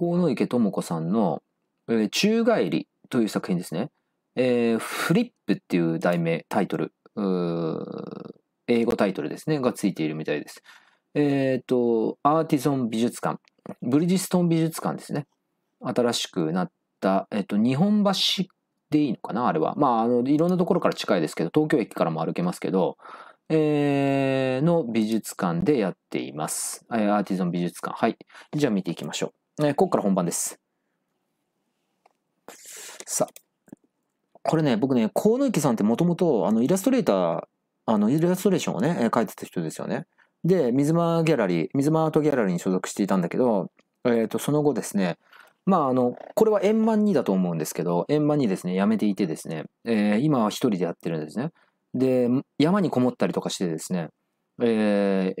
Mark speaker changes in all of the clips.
Speaker 1: 鴻池智子さんの、えー、宙返りという作品ですね。えー、フリップっていう題名、タイトル、英語タイトルですね、がついているみたいです。えっ、ー、と、アーティゾン美術館、ブリヂストン美術館ですね。新しくなった、えっ、ー、と、日本橋でいいのかな、あれは。まあ、あの、いろんなところから近いですけど、東京駅からも歩けますけど、えー、の美術館でやっています。アーティゾン美術館。はい。じゃあ見ていきましょう。えー、ここから本番です。さあ、これね、僕ね、河野池さんってもともと、あの、イラストレーター、あの、イラストレーションをね、えー、書いてた人ですよね。で、水間ギャラリー、水間アートギャラリーに所属していたんだけど、えっ、ー、と、その後ですね、まあ、あの、これは円満にだと思うんですけど、円満にですね、辞めていてですね、えー、今は一人でやってるんですね。で、山にこもったりとかしてですね、え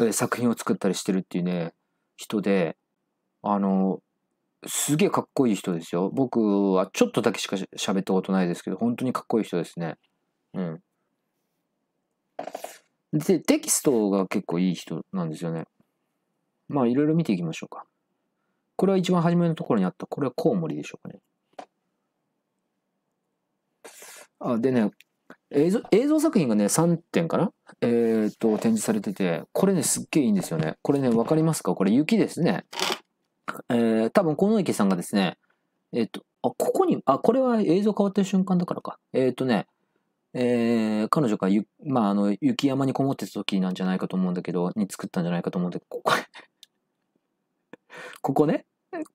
Speaker 1: ー、作品を作ったりしてるっていうね、人で、あの、すげえかっこいい人ですよ。僕はちょっとだけしか喋ったことないですけど、本当にかっこいい人ですね。うん。で、テキストが結構いい人なんですよね。まあ、いろいろ見ていきましょうか。これは一番初めのところにあった、これはコウモリでしょうかね。あ、でね、映像映像作品がね、3点かなえっ、ー、と、展示されてて、これね、すっげえいいんですよね。これね、わかりますかこれ雪ですね。えー、多分、河野池さんがですね、えっ、ー、と、あ、ここに、あ、これは映像変わってる瞬間だからか。えっ、ー、とね、えー、彼女がゆ、まあ、あの、雪山にこもってた時なんじゃないかと思うんだけど、に作ったんじゃないかと思うんだけど、ここ、ここね、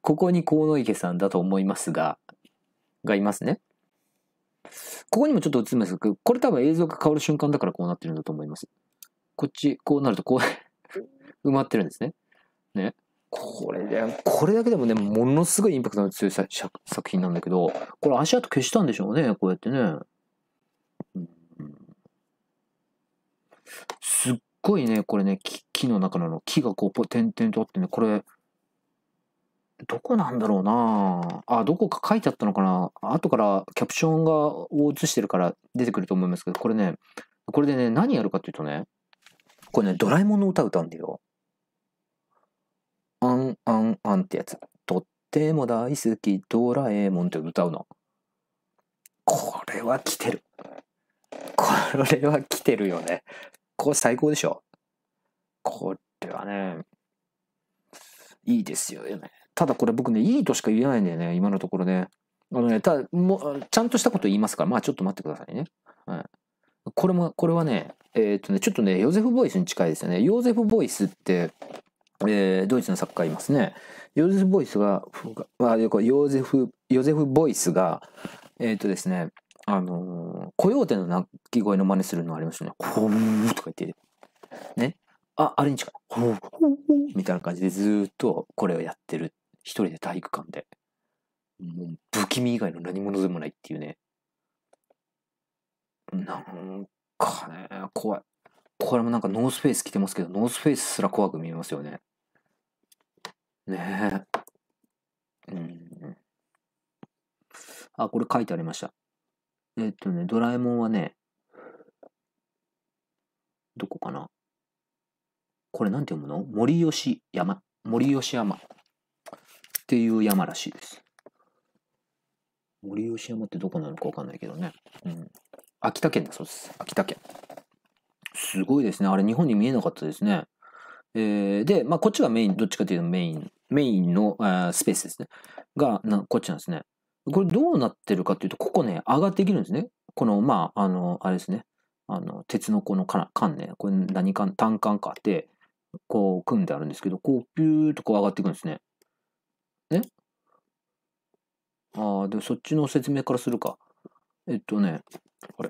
Speaker 1: ここに河野池さんだと思いますが、がいますね。ここにもちょっと映ってますけど、これ多分映像が変わる瞬間だからこうなってるんだと思います。こっち、こうなるとこう 埋まってるんですね。ね。これで、これだけでもね、ものすごいインパクトの強い作品なんだけど、これ足跡消したんでしょうね、こうやってね。すっごいね、これね、木木の中の木がこう、点々とあってね、これ、どこなんだろうなあ、どこか書いてあったのかな後からキャプションがを映してるから出てくると思いますけど、これね、これでね、何やるかっていうとね、これね、ドラえもんの歌歌うんだよ。アンアンアンってやつ。とっても大好き、ドラえもんって歌うの。これは来てる。これは来てるよね。これ最高でしょ。これはね、いいですよね。ただこれ僕ね、いいとしか言えないんだよね、今のところね。あのね、ただ、もちゃんとしたこと言いますから、まあちょっと待ってくださいね。はい。これも、これはね、えー、っとね、ちょっとね、ヨゼフボイスに近いですよね。ヨゼフボイスって、えー、ドイツの作家いますね。ヨゼフ・ボイスが、あヨゼフ、ヨゼフ・ボイスが、えっ、ー、とですね、あのー、コヨーテの鳴き声の真似するのありましたね。ほーとか言って、ね。あ、あれに近い。ほーみたいな感じでずっとこれをやってる。一人で体育館で。もう不気味以外の何者でもないっていうね。なんかね、怖い。これもなんかノースフェイス着てますけど、ノースフェイスすら怖く見えますよね。ねえ。うん。あ、これ書いてありました。えっとね、ドラえもんはね、どこかなこれなんて読むの森吉山。森吉山。っていう山らしいです。森吉山ってどこなのかわかんないけどね。うん。秋田県だそうです。秋田県。すごいですね。あれ日本に見えなかったですね。えー、で、まあ、こっちがメイン、どっちかというとメイン、メインの、えスペースですね。が、なこっちなんですね。これどうなってるかっていうと、ここね、上がってきるんですね。この、まあ、あの、あれですね。あの、鉄のこの缶ね。これ何缶、単管かって、こう組んであるんですけど、こう、ピューっとこう上がっていくんですね。ねああ、でもそっちの説明からするか。えっとね、あれ。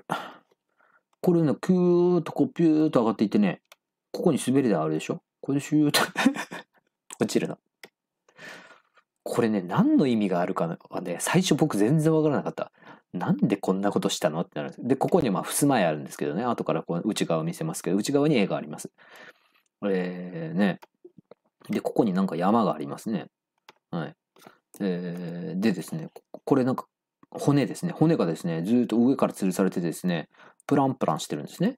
Speaker 1: これね、キューとこう、ピューと上がっていってね、ここに滑り台あるでしょこれでシューと 落ちるの。これね、何の意味があるかはね、最初僕全然わからなかった。なんでこんなことしたのってなるんです。で、ここにまあ、襖絵あるんですけどね、後からこう内側を見せますけど、内側に絵があります。えー、ね。で、ここになんか山がありますね。はい。えー、でですね、これなんか骨ですね。骨がですね、ずっと上から吊るされてですね、プランプランしてるんですね。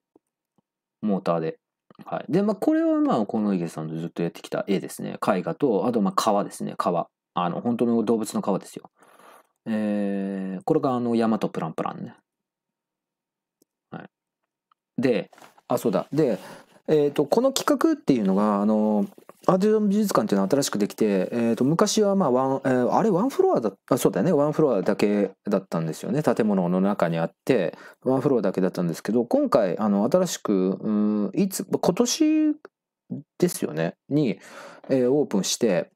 Speaker 1: モーターで。はい。で、まあ、これはまあ、この池さんとずっとやってきた絵ですね。絵画と、あと、まあ、川ですね。川あの、本当の動物の皮ですよ。えー、これがあの、ヤマトプランプランね。はい。で、あ、そうだ。で、えっ、ー、と、この企画っていうのが、あのアデューン美術館っていうのは新しくできて、えー、と昔はまあワン、えー、あれワンフロアだあそうだよねワンフロアだけだったんですよね建物の中にあってワンフロアだけだったんですけど今回あの新しくうんいつ今年ですよねに、えー、オープンして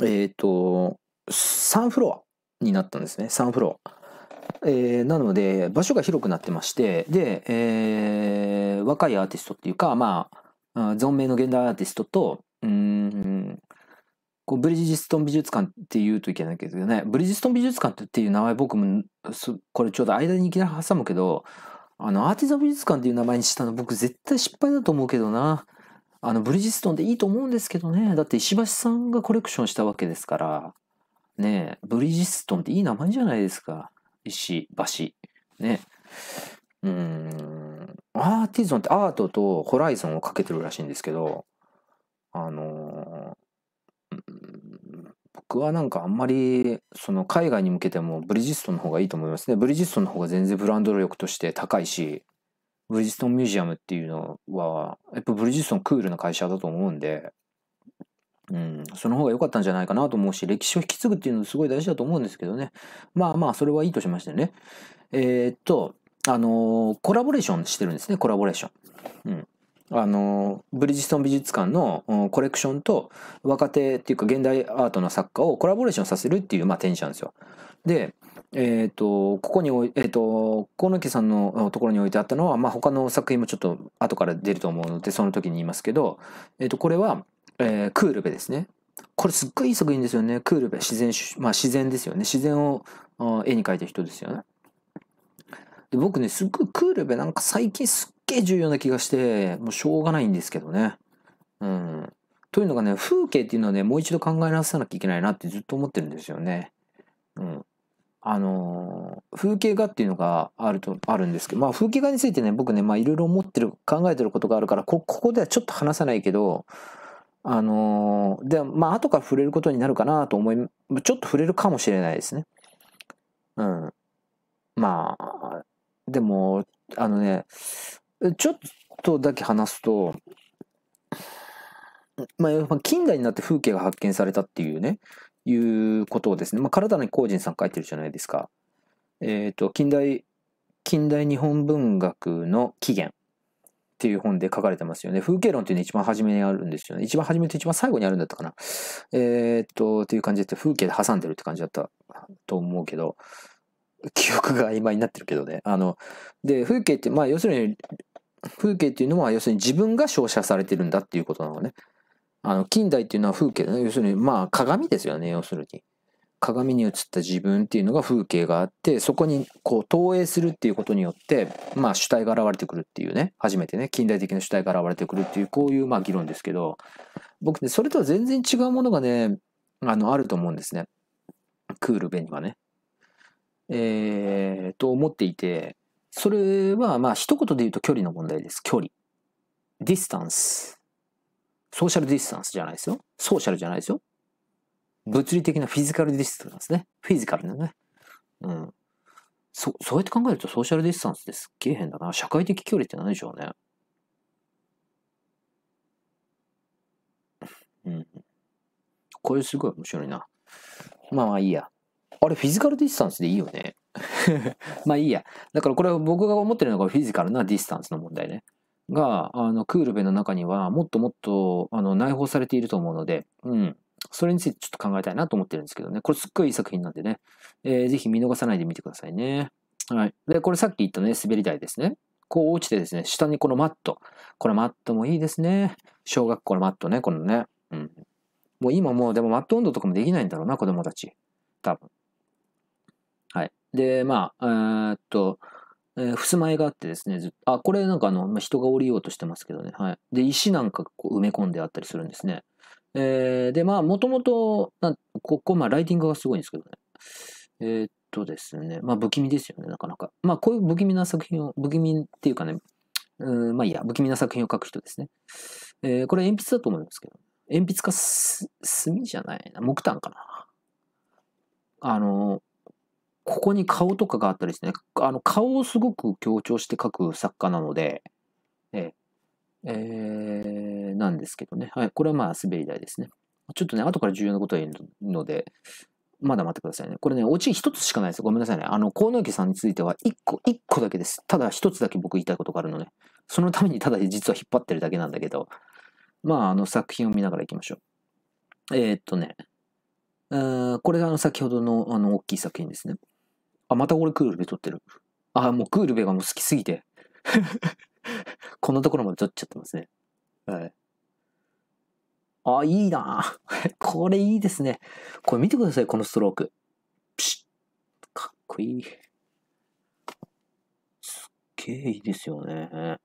Speaker 1: えっ、ー、と3フロアになったんですね3フロア。えー、なので場所が広くなってましてで、えー、若いアーティストっていうかまああ存命の現代アーティストと、うん、こうブリジストン美術館って言うといけないけどね、ブリジストン美術館っていう名前僕も、これちょうど間にいきなり挟むけど、あの、アーティザ美術館っていう名前にしたの僕絶対失敗だと思うけどな。あの、ブリジストンでいいと思うんですけどね。だって石橋さんがコレクションしたわけですから。ねブリジストンっていい名前じゃないですか。石、橋。ね。うん。アーティゾンってアートとホライゾンをかけてるらしいんですけど、あのー、僕はなんかあんまり、その海外に向けてもブリヂストンの方がいいと思いますね。ブリヂストンの方が全然ブランド力として高いし、ブリヂストンミュージアムっていうのは、やっぱブリヂストンクールな会社だと思うんで、うん、その方が良かったんじゃないかなと思うし、歴史を引き継ぐっていうのすごい大事だと思うんですけどね。まあまあ、それはいいとしましてね。えー、っと、あのコラボレーションしてるんですね、コラボレーション。うん。あのブリヂストン美術館のコレクションと若手っていうか現代アートの作家をコラボレーションさせるっていう、まあ、展示なんですよ。で、えーと、ここにえっ、ー、と河野家さんのところに置いてあったのは、まあ、他の作品もちょっと後から出ると思うのでその時に言いますけど、えー、とこれは、えー、クールベですね。これすっごいいい作品ですよね。クールベ自然,、まあ、自然ですよね。自然を絵に描いた人ですよね。で、僕ね、すっごいクールべなんか最近すっげえ重要な気がして、もうしょうがないんですけどね。うん。というのがね、風景っていうのはね、もう一度考え直さなきゃいけないなってずっと思ってるんですよね。うん。あのー、風景画っていうのがあると、あるんですけど、まあ風景画についてね、僕ね、まあいろいろ思ってる、考えてることがあるから、こ、ここではちょっと話さないけど、あのー、で、まあ後から触れることになるかなと思い、ちょっと触れるかもしれないですね。うん。まあ、でも、あのね、ちょっとだけ話すと、まあ、近代になって風景が発見されたっていうね、いうことをですね、まあ、体の工人さん書いてるじゃないですか。えっ、ー、と、近代、近代日本文学の起源っていう本で書かれてますよね。風景論っていうの一番初めにあるんですよね。一番初めと一番最後にあるんだったかな。えっ、ー、と、っていう感じで風景で挟んでるって感じだったと思うけど、記憶が曖昧になってるけどね。あの、で、風景って、まあ要するに、風景っていうのは要するに自分が照射されてるんだっていうことなのね。あの、近代っていうのは風景だね。要するに、まあ鏡ですよね、要するに。鏡に映った自分っていうのが風景があって、そこにこう投影するっていうことによって、まあ主体が現れてくるっていうね、初めてね、近代的な主体が現れてくるっていう、こういうまあ議論ですけど、僕ね、それとは全然違うものがね、あの、あると思うんですね。クールベにはね。えー、と思っていて、それはまあ一言で言うと距離の問題です。距離。ディスタンス。ソーシャルディスタンスじゃないですよ。ソーシャルじゃないですよ。物理的なフィジカルディスタンスね。フィジカルのね。うん。そ、そうやって考えるとソーシャルディスタンスですっげえ変だな。社会的距離って何でしょうね。うん。これすごい面白いな。まあまあいいや。あれ、フィジカルディスタンスでいいよね。まあいいや。だからこれは僕が思ってるのがフィジカルなディスタンスの問題ね。が、あの、クールベの中にはもっともっと、あの、内包されていると思うので、うん。それについてちょっと考えたいなと思ってるんですけどね。これすっごいいい作品なんでね。えー、ぜひ見逃さないでみてくださいね。はい。で、これさっき言ったね、滑り台ですね。こう落ちてですね、下にこのマット。このマットもいいですね。小学校のマットね、このね。うん。もう今もう、でもマット温度とかもできないんだろうな、子供たち。多分。で、まあ、えー、っと、えー、襖絵があってですね、あ、これなんかあの、まあ、人が降りようとしてますけどね、はい。で、石なんかこう埋め込んであったりするんですね。えー、で、まあ、もともと、ここ、まあ、ライティングがすごいんですけどね。えー、っとですね、まあ、不気味ですよね、なかなか。まあ、こういう不気味な作品を、不気味っていうかね、うん、まあいいや、不気味な作品を書く人ですね。えー、これ鉛筆だと思いますけど、鉛筆か墨じゃないな、木炭かな。あの、ここに顔とかがあったりしてね、あの顔をすごく強調して書く作家なので、えー、えー、なんですけどね。はい、これはまあ滑り台ですね。ちょっとね、後から重要なことを言うので、まだ待ってくださいね。これね、おち一つしかないです。ごめんなさいね。あの、河野池さんについては、一個、一個だけです。ただ一つだけ僕言いたいことがあるのね。そのためにただ実は引っ張ってるだけなんだけど、まあ、あの作品を見ながら行きましょう。えー、っとね、これがあの先ほどのあの大きい作品ですね。あ、また俺クールベ撮ってる。あ、もうクールベがもう好きすぎて。こんなところまで取っちゃってますね。はい。あ、いいな これいいですね。これ見てください、このストローク。ピシッ。かっこいい。すっげえいいですよね。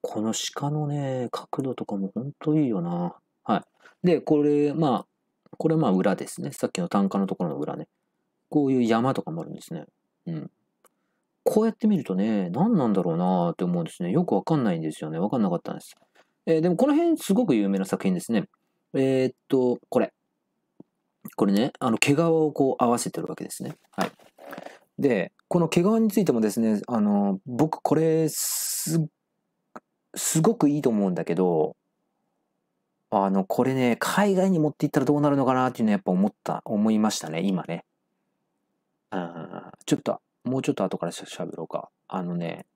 Speaker 1: この鹿のね、角度とかもほんといいよな。はい。で、これ、まあ、これまあ裏ですね。さっきの単価のところの裏ね。こういう山とかもあるんですね。うん。こうやって見るとね、何なんだろうなって思うんですね。よくわかんないんですよね。わかんなかったんです。えー、でもこの辺すごく有名な作品ですね。えー、っと、これ。これね、あの、毛皮をこう合わせてるわけですね。はい。で、この毛皮についてもですね、あの、僕これす、すごくいいと思うんだけど、あの、これね、海外に持っていったらどうなるのかなっていうのはやっぱ思った、思いましたね、今ね。うん、ちょっと、もうちょっと後からしゃべろうか。あのね、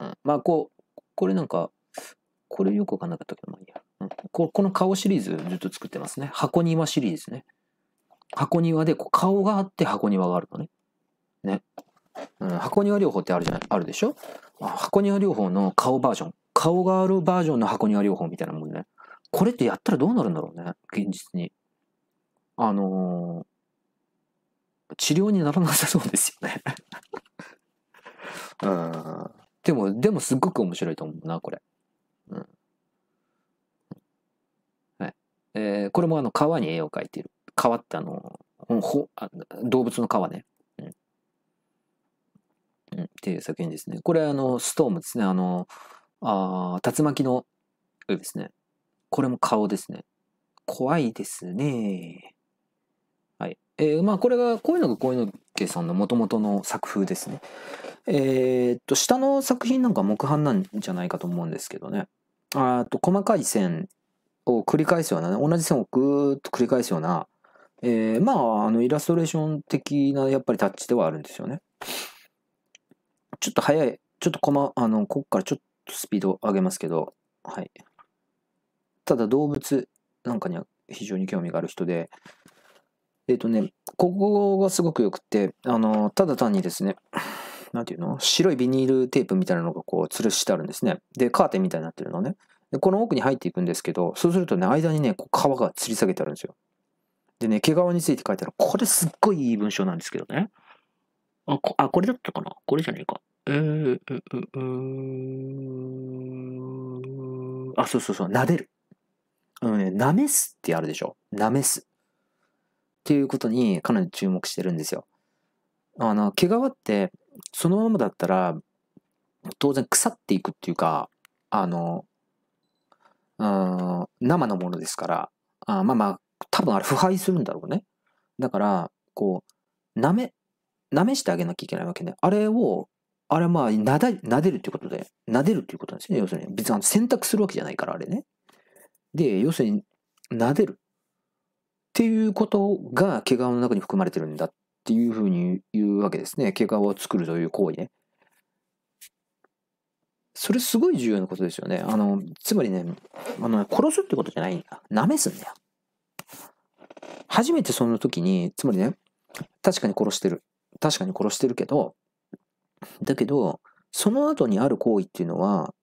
Speaker 1: うん、まあこう、これなんか、これよくわかんなかったけど、まあいいや、うんこ。この顔シリーズずっと作ってますね。箱庭シリーズね。箱庭でこう顔があって箱庭があるのね。ね。うん、箱庭療法ってあるじゃない、あるでしょ箱庭療法の顔バージョン。顔があるバージョンの箱庭療法みたいなもんね。これってやったらどうなるんだろうね、現実に。あの治療にならなさそうですよね うん。でも、でもすっごく面白いと思うな、これ。うん。はい。えー、これもあの、川に絵を描いてる。川ってあの、ほあ動物の川ね。うん、っていう作品ですね。これあのストームですね。あのあ竜巻の絵ですね。これも顔ですね。怖いですね。えー、まあこれがこういうのがこういうのけさんのもともとの作風ですね。えー、っと下の作品なんか木版なんじゃないかと思うんですけどね。あと細かい線を繰り返すような、ね、同じ線をぐーっと繰り返すような、えー、まああのイラストレーション的なやっぱりタッチではあるんですよね。ちょっと早い、ちょっとこま、あの、こっからちょっとスピード上げますけど、はい。ただ動物なんかには非常に興味がある人で、えっ、ー、とね、ここがすごく良くて、あの、ただ単にですね、なんていうの白いビニールテープみたいなのがこう吊るしてあるんですね。で、カーテンみたいになってるのね。で、この奥に入っていくんですけど、そうするとね、間にね、こう皮が吊り下げてあるんですよ。でね、毛皮について書いたら、これすっごいいい文章なんですけどね。あ、こあこれだったかなこれじゃねえか。えー、う、う、う、あ、そうそうそう、撫でる。あのね、なめすってあるでしょ。なめす。っていうことにかなり注目してるんですよ。あの、毛皮ってそのままだったら当然腐っていくっていうか、あの、うん、生のものですから、あまあまあ、多分あれ腐敗するんだろうね。だから、こう、なめ、なめしてあげなきゃいけないわけね。あれを、あれまあ、なだ、なでるっていうことで、なでるっていうことなんですよね。要するに、別に洗濯するわけじゃないから、あれね。で、要するに、なでる。っていうことが怪我の中に含まれてるんだっていうふうに言うわけですね。怪我を作るという行為ね。それすごい重要なことですよね。あの、つまりね、あの、殺すってことじゃないんだ。舐めすんだよ。初めてその時に、つまりね、確かに殺してる。確かに殺してるけど、だけど、その後にある行為っていうのは、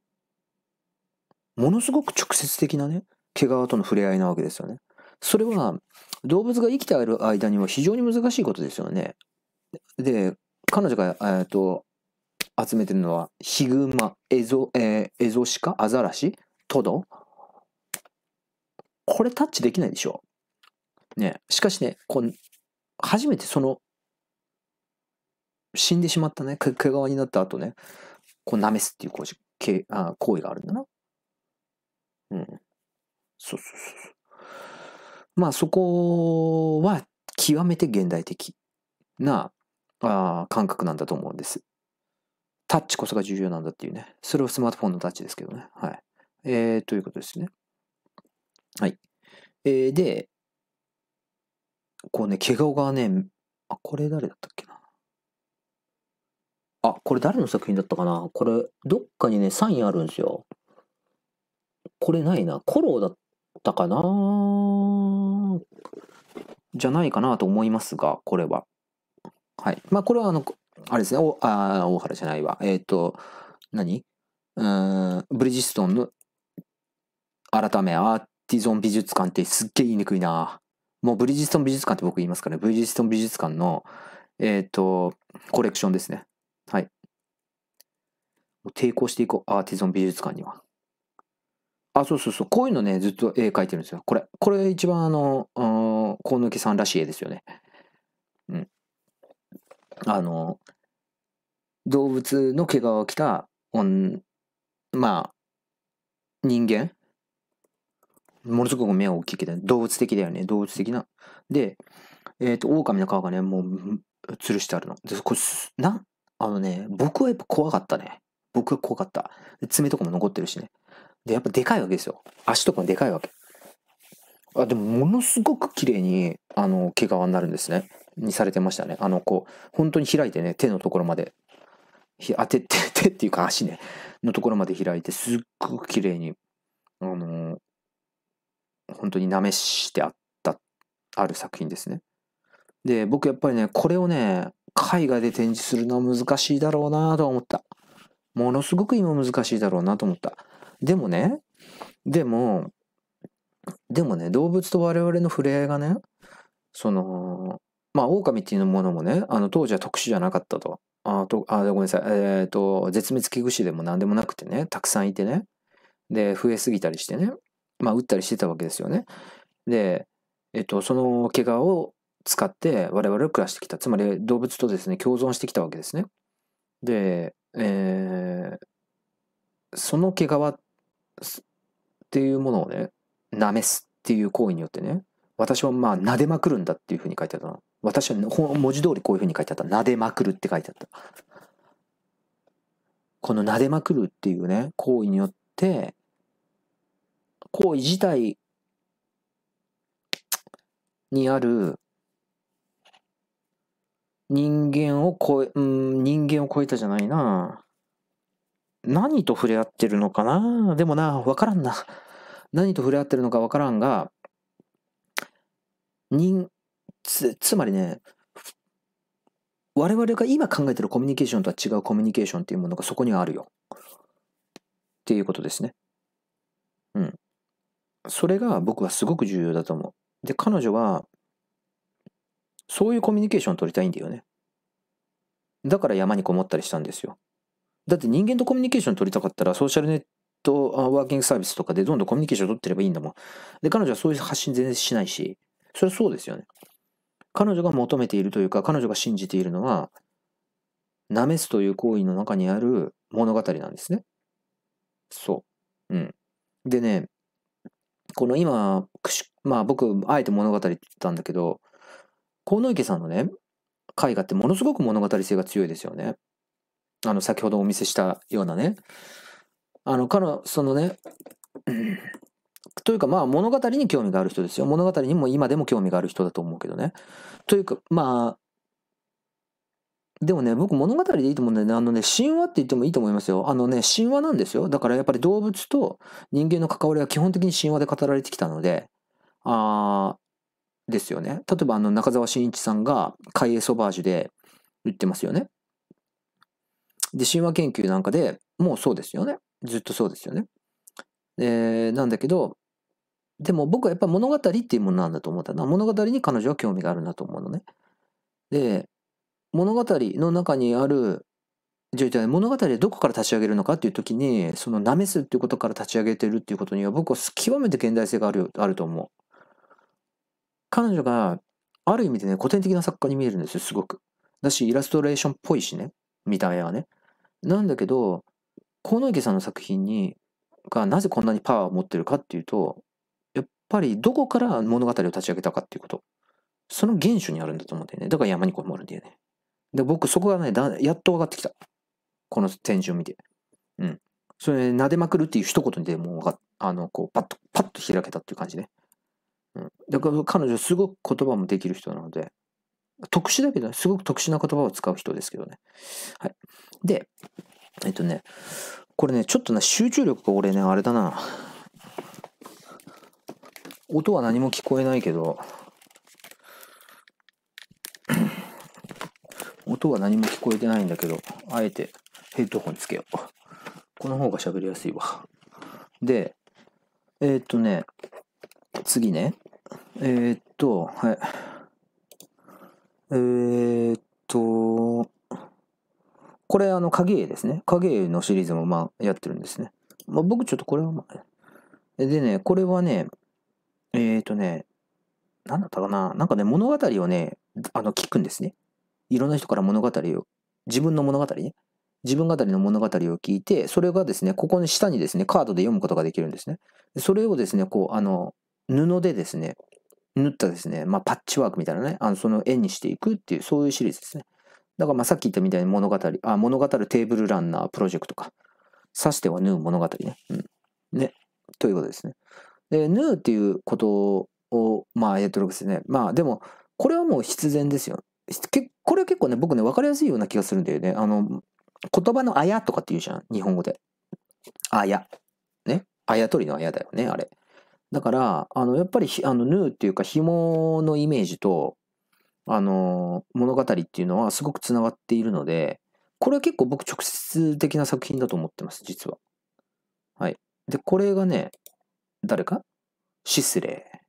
Speaker 1: ものすごく直接的なね、毛皮との触れ合いなわけですよね。それは動物が生きてある間には非常に難しいことですよね。で、彼女が、えっと集めてるのはヒグマ、エゾ、えー、エゾシカ、アザラシ、トド。これタッチできないでしょ。ね、しかしね、こう初めてその死んでしまったね、毛皮になった後ね、こう舐めすっていう行為あ行為があるんだな。うん。そうそうそうそう。まあそこは極めて現代的なあ感覚なんだと思うんです。タッチこそが重要なんだっていうね。それはスマートフォンのタッチですけどね。はい。えー、ということですね。はい。えー、で、こうね、怪我がね、あ、これ誰だったっけな。あ、これ誰の作品だったかなこれ、どっかにね、サインあるんですよ。これないな。コローだったかなじゃないかなと思いますが、これは。はい。まあ、これはあの、あれですね、おあ大原じゃないわ。えっ、ー、と、何うん、ブリヂストンの改めアーティゾン美術館ってすっげえ言いにくいな。もうブリヂストン美術館って僕言いますからね。ブリヂストン美術館の、えっ、ー、と、コレクションですね。はい。抵抗していこう、アーティゾン美術館には。あ、そうそうそう。こういうのね、ずっと絵描いてるんですよ。これ。これ一番あの、コウノキさんらしい絵ですよね。うん。あの、動物の毛皮を着た、おんまあ、人間ものすごく目は大きいけど、動物的だよね。動物的な。で、えっ、ー、と、狼の皮がね、もう、吊るしてあるの。で、これ、な、あのね、僕はやっぱ怖かったね。僕は怖かった。爪とかも残ってるしね。で、やっぱでかいわけですよ。足とかもでかいわけ。あでも、ものすごく綺麗に、あの、毛皮になるんですね。にされてましたね。あの、こう、本当に開いてね、手のところまで、ひ当てて、手っていうか足ね、のところまで開いて、すっごく綺麗に、あの本当になめしてあった、ある作品ですね。で、僕やっぱりね、これをね、海外で展示するのは難しいだろうなと思った。ものすごく今難しいだろうなと思った。でもね、でも、でもね、動物と我々の触れ合いがね、その、まあ、狼っていうものもね、あの、当時は特殊じゃなかったと。あと、あ、ごめんなさい。えっ、ー、と、絶滅危惧種でも何でもなくてね、たくさんいてね。で、増えすぎたりしてね。まあ、撃ったりしてたわけですよね。で、えっ、ー、と、その怪我を使って我々は暮らしてきた。つまり動物とですね、共存してきたわけですね。で、えー、その毛皮っっていうものをね、なめすっていう行為によってね、私はまあ、撫でまくるんだっていうふうに書いてあった私は文字通りこういうふうに書いてあった。撫でまくるって書いてあった。この撫でまくるっていうね、行為によって、行為自体にある人間を超え、うん、人間を超えたじゃないな。何と触れ合ってるのかなでもな、わからんな。何と触れ合ってるのかわからんが、人、つ、つまりね、我々が今考えてるコミュニケーションとは違うコミュニケーションっていうものがそこにあるよ。っていうことですね。うん。それが僕はすごく重要だと思う。で、彼女は、そういうコミュニケーションを取りたいんだよね。だから山にこもったりしたんですよ。だって人間とコミュニケーション取りたかったら、ソーシャルネットワーキングサービスとかでどんどんコミュニケーション取ってればいいんだもん。で、彼女はそういう発信全然しないし、それはそうですよね。彼女が求めているというか、彼女が信じているのは、なめすという行為の中にある物語なんですね。そう。うん。でね、この今、まあ僕、あえて物語って言ったんだけど、河野池さんのね、絵画ってものすごく物語性が強いですよね。あの、先ほどお見せしたようなね、あの、彼の、そのね、というかまあ物語に興味がある人ですよ。物語にも今でも興味がある人だと思うけどね。というかまあ、でもね、僕物語でいいと思うんだよね。あのね、神話って言ってもいいと思いますよ。あのね、神話なんですよ。だからやっぱり動物と人間の関わりは基本的に神話で語られてきたので、あですよね。例えばあの中澤慎一さんが海エソバージュで言ってますよね。で、神話研究なんかでもうそうですよね。ずっとそうですよね。えー、なんだけど、でも僕はやっぱり物語っていうものなんだと思ったな。物語に彼女は興味があるなと思うのね。で、物語の中にある、じゃあ物語でどこから立ち上げるのかっていう時に、そのなめすっていうことから立ち上げてるっていうことには僕は極めて現代性があるあると思う。彼女がある意味でね、古典的な作家に見えるんですよ、すごく。だし、イラストレーションっぽいしね、見た目はね。なんだけど、河野池さんの作品に、がなぜこんなにパワーを持ってるかっていうと、やっぱりどこから物語を立ち上げたかっていうこと。その原種にあるんだと思うんだよね。だから山にこもるんだよね。で、僕そこがね、だやっと分かってきた。この展示を見て。うん。それ、撫でまくるっていう一言にでもうあの、こう、パッと、パッと開けたっていう感じね。うん。だから彼女すごく言葉もできる人なので、特殊だけど、すごく特殊な言葉を使う人ですけどね。はい。で、えっとね、これね、ちょっとね、集中力が俺ね、あれだな。音は何も聞こえないけど、音は何も聞こえてないんだけど、あえてヘッドホンつけよう。この方が喋りやすいわ。で、えー、っとね、次ね。えー、っと、はい。えー、っと、これあの影絵ですね。影絵のシリーズもまあやってるんですね。まあ僕ちょっとこれはまあ、でね、これはね、えー、っとね、なんだったかななんかね、物語をね、あの、聞くんですね。いろんな人から物語を、自分の物語ね。自分語りの物語を聞いて、それがですね、ここに下にですね、カードで読むことができるんですね。それをですね、こう、あの、布でですね、縫ったですね、まあ、パッチワークみたいなね、あのその絵にしていくっていう、そういうシリーズですね。だからまあさっき言ったみたいに物語、あ、物語テーブルランナープロジェクトか。刺しては縫う物語ね。うん。ね。ということですね。で、縫うっていうことを、まあやってるわけですね。まあでも、これはもう必然ですよ。これは結構ね、僕ね、分かりやすいような気がするんだよね。あの、言葉のあやとかって言うじゃん。日本語で。あや。ね。あやとりのあやだよね、あれ。だから、あの、やっぱり、あの、ヌーっていうか、紐のイメージと、あの、物語っていうのはすごくつながっているので、これは結構僕直接的な作品だと思ってます、実は。はい。で、これがね、誰かシスレー。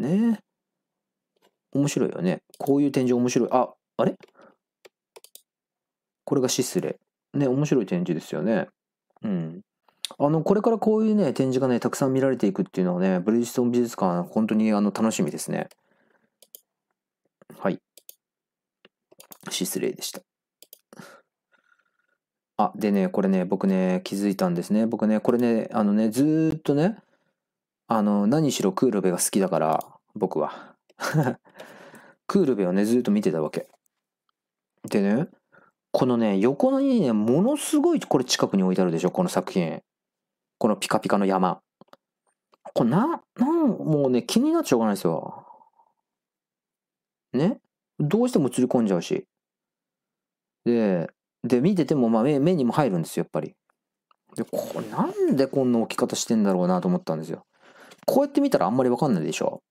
Speaker 1: ね面白いよね。こういう展示面白い。あ、あれこれがシスレー。ね、面白い展示ですよね。うん。あの、これからこういうね、展示がね、たくさん見られていくっていうのはね、ブリヂストン美術館、本当にあの、楽しみですね。はい。失礼でした。あ、でね、これね、僕ね、気づいたんですね。僕ね、これね、あのね、ずっとね、あの、何しろクールベが好きだから、僕は。クールベをね、ずっと見てたわけ。でね、このね、横のにね、ものすごいこれ近くに置いてあるでしょ、この作品。このピカピカの山。これな、なん、もうね、気になっちゃうがないですよ。ねどうしても映り込んじゃうし。で、で、見てても、まあ目、目にも入るんですよ、やっぱり。で、これなんでこんな置き方してんだろうなと思ったんですよ。こうやって見たらあんまりわかんないでしょ。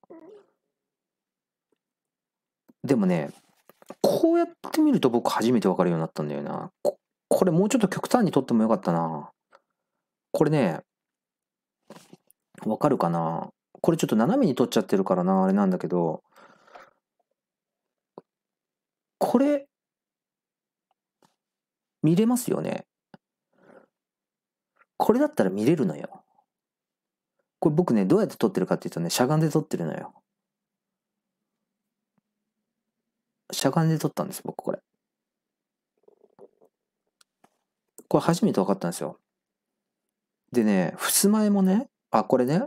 Speaker 1: でもね、こうやって見ると僕初めてわかるようになったんだよな。これもうちょっと極端に撮ってもよかったな。これね、わかるかなこれちょっと斜めに取っちゃってるからな、あれなんだけど、これ、見れますよね。これだったら見れるのよ。これ僕ね、どうやって撮ってるかっていうとね、しゃがんで撮ってるのよ。しゃがんで撮ったんです、僕これ。これ初めて分かったんですよ。でね、襖絵もね、あ、これね、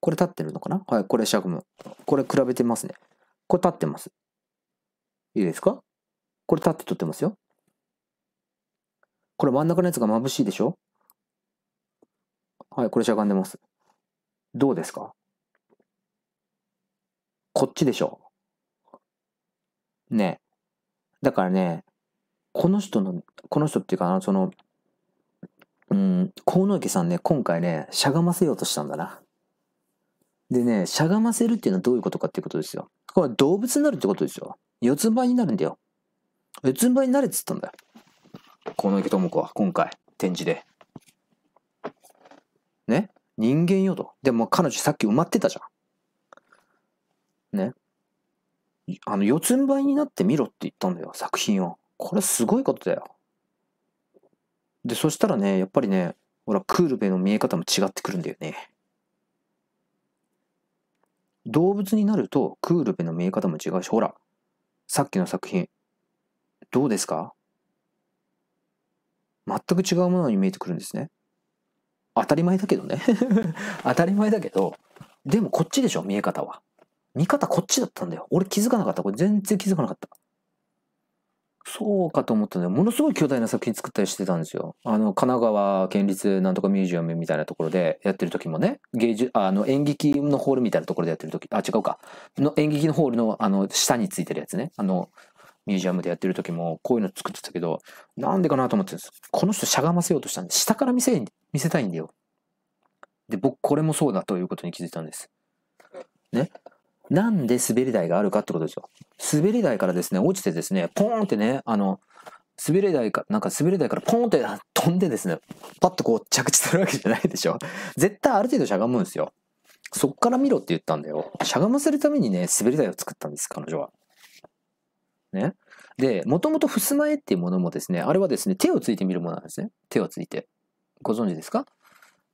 Speaker 1: これ立ってるのかなはい、これしゃぐむ。これ比べてますね。これ立ってます。いいですかこれ立って撮ってますよ。これ真ん中のやつが眩しいでしょはい、これしゃがんでます。どうですかこっちでしょねだからね、この人の、この人っていうかな、その、うん、河野池さんね、今回ね、しゃがませようとしたんだな。でね、しゃがませるっていうのはどういうことかっていうことですよ。これは動物になるってことですよ。四つん這いになるんだよ。四つん這いになれっつったんだよ。河野池智子は今回、展示で。ね人間よと。でも彼女さっき埋まってたじゃん。ねあの、四つん這いになってみろって言ったんだよ、作品を。これすごいことだよ。で、そしたらね、やっぱりね、ほら、クールベの見え方も違ってくるんだよね。動物になると、クールベの見え方も違うし、ほら、さっきの作品、どうですか全く違うものに見えてくるんですね。当たり前だけどね 当たり前だけど、でもこっちでしょ、見え方は。見方こっちだったんだよ。俺気づかなかった。これ全然気づかなかった。そうかと思ったんものすごい巨大な作品作ったりしてたんですよ。あの、神奈川県立なんとかミュージアムみたいなところでやってる時もね、芸術、あの、演劇のホールみたいなところでやってる時、あ、違うか。の演劇のホールの、あの、下についてるやつね。あの、ミュージアムでやってる時もこういうの作ってたけど、なんでかなと思ってんです。この人しゃがませようとしたんで、下から見せ、見せたいんだよ。で、僕これもそうだということに気づいたんです。ね。なんで滑り台があるかってことですよ。滑り台からですね、落ちてですね、ポーンってね、あの、滑り台か、なんか滑り台からポーンって飛んでですね、パッとこう着地するわけじゃないでしょ。絶対ある程度しゃがむんですよ。そっから見ろって言ったんだよ。しゃがませるためにね、滑り台を作ったんです、彼女は。ね。で、もともと襖絵っていうものもですね、あれはですね、手をついてみるものなんですね。手をついて。ご存知ですか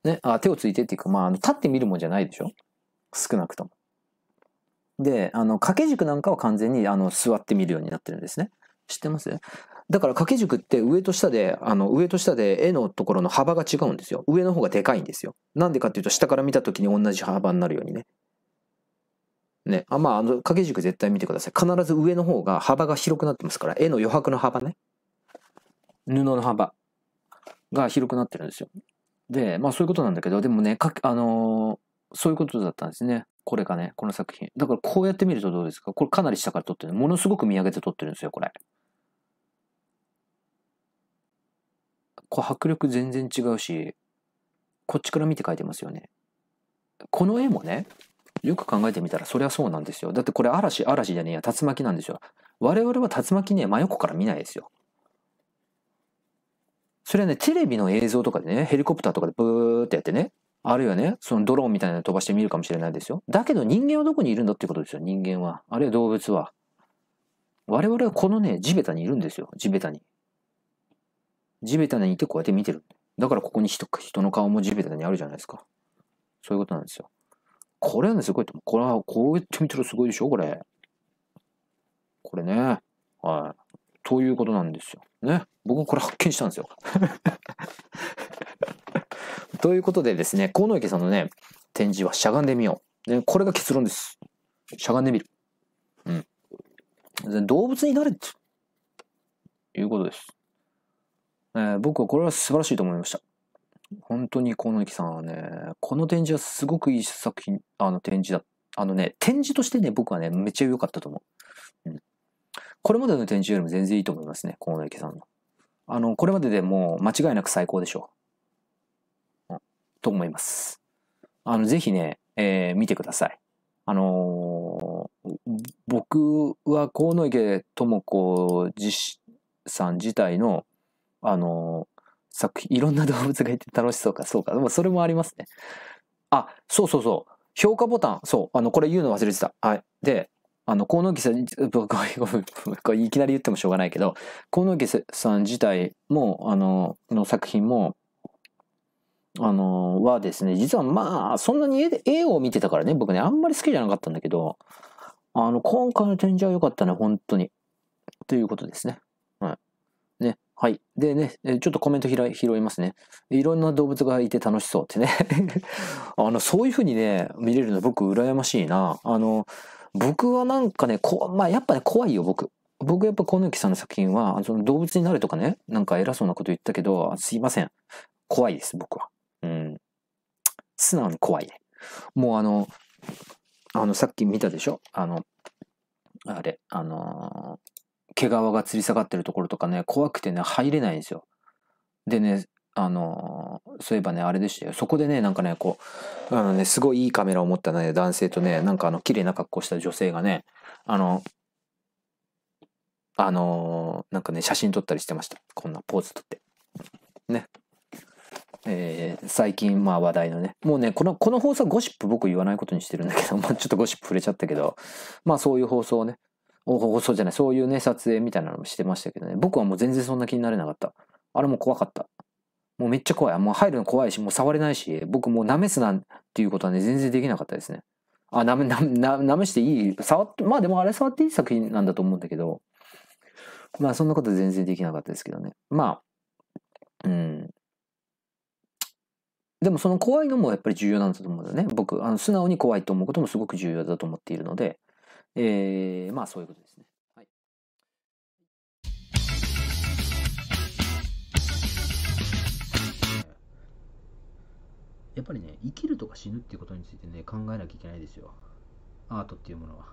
Speaker 1: ね、あ手をついてっていうか、まあ、あの立ってみるもんじゃないでしょ少なくとも。で、あの、掛け軸なんかは完全に、あの、座って見るようになってるんですね。知ってますだから掛け軸って上と下で、あの、上と下で絵のところの幅が違うんですよ。上の方がでかいんですよ。なんでかっていうと、下から見た時に同じ幅になるようにね。ね。あ、まあ、あの、掛け軸絶対見てください。必ず上の方が幅が広くなってますから、絵の余白の幅ね。布の幅が広くなってるんですよ。で、まあそういうことなんだけど、でもね、かあのー、そういうことだったんですね。これがね、この作品。だからこうやって見るとどうですかこれかなり下から撮ってる。ものすごく見上げて撮ってるんですよ、これ。こう迫力全然違うし、こっちから見て描いてますよね。この絵もね、よく考えてみたらそりゃそうなんですよ。だってこれ嵐、嵐じゃねえや、竜巻なんですよ。我々は竜巻ね、真横から見ないですよ。それはね、テレビの映像とかでね、ヘリコプターとかでブーってやってね、あるいはね、そのドローンみたいなの飛ばしてみるかもしれないですよ。だけど人間はどこにいるんだってことですよ、人間は。あるいは動物は。我々はこのね、地べたにいるんですよ、地べたに。地べたにいてこうやって見てる。だからここに人人の顔も地べたにあるじゃないですか。そういうことなんですよ。これはね、すごいと思う。これは、こうやって見たらすごいでしょ、これ。これね。はい。ということなんですよ。ね。僕もこれ発見したんですよ。ということでですね、河野池さんのね、展示はしゃがんでみよう。ね、これが結論です。しゃがんでみる。うん。動物になれということです。えー、僕はこれは素晴らしいと思いました。本当に河野池さんはね、この展示はすごくいい作品、あの展示だ。あのね、展示としてね、僕はね、めっちゃ良かったと思う。うん。これまでの展示よりも全然いいと思いますね、河野池さんの。あの、これまででもう間違いなく最高でしょと思います。あの、ぜひね、えー、見てください。あのー、僕は河野池智子さん自体の、あのー、作品、いろんな動物がいて楽しそうか、そうか。でもそれもありますね。あ、そうそうそう。評価ボタン。そう。あの、これ言うの忘れてた。はい。で、あの、河野家さん、僕 はいきなり言ってもしょうがないけど、河野家さん自体も、あの、の作品も、あのー、はですね、実はまあ、そんなに絵を見てたからね、僕ね、あんまり好きじゃなかったんだけど、あの、今回の展示は良かったね、本当に。ということですね。はい。ね。はい。でね、ちょっとコメント拾いますね。いろんな動物がいて楽しそうってね あの、そういう風にね、見れるの僕羨ましいな。あの、僕はなんかね、こまあ、やっぱね、怖いよ、僕。僕やっぱ小抜さんの作品は、その動物になるとかね、なんか偉そうなこと言ったけど、すいません。怖いです、僕は。うん、素直に怖いね。もうあの、あの、さっき見たでしょあの、あれ、あのー、毛皮が吊り下がってるところとかね、怖くてね、入れないんですよ。でね、あのー、そういえばね、あれでしたよ。そこでね、なんかね、こう、あのね、すごいいいカメラを持ったね、男性とね、なんかあの、綺麗な格好した女性がね、あの、あのー、なんかね、写真撮ったりしてました。こんなポーズ撮って。ね。えー、最近、まあ話題のね。もうね、この、この放送ゴシップ僕言わないことにしてるんだけど、まあちょっとゴシップ触れちゃったけど、まあそういう放送ね。放送じゃない、そういうね、撮影みたいなのもしてましたけどね。僕はもう全然そんな気になれなかった。あれも怖かった。もうめっちゃ怖い。もう入るの怖いし、もう触れないし、僕もう舐めすなんていうことはね、全然できなかったですね。あ、舐め、舐めしていい触って、まあでもあれ触っていい作品なんだと思うんだけど、まあそんなこと全然できなかったですけどね。まあ、うん。でもその怖いのもやっぱり重要なんだと思うんだよね。僕、あの素直に怖いと思うこともすごく重要だと思っているので、えー、まあそういうことですね。はい、やっぱりね、生きるとか死ぬっていうことについてね、考えなきゃいけないですよ。アートっていうものは。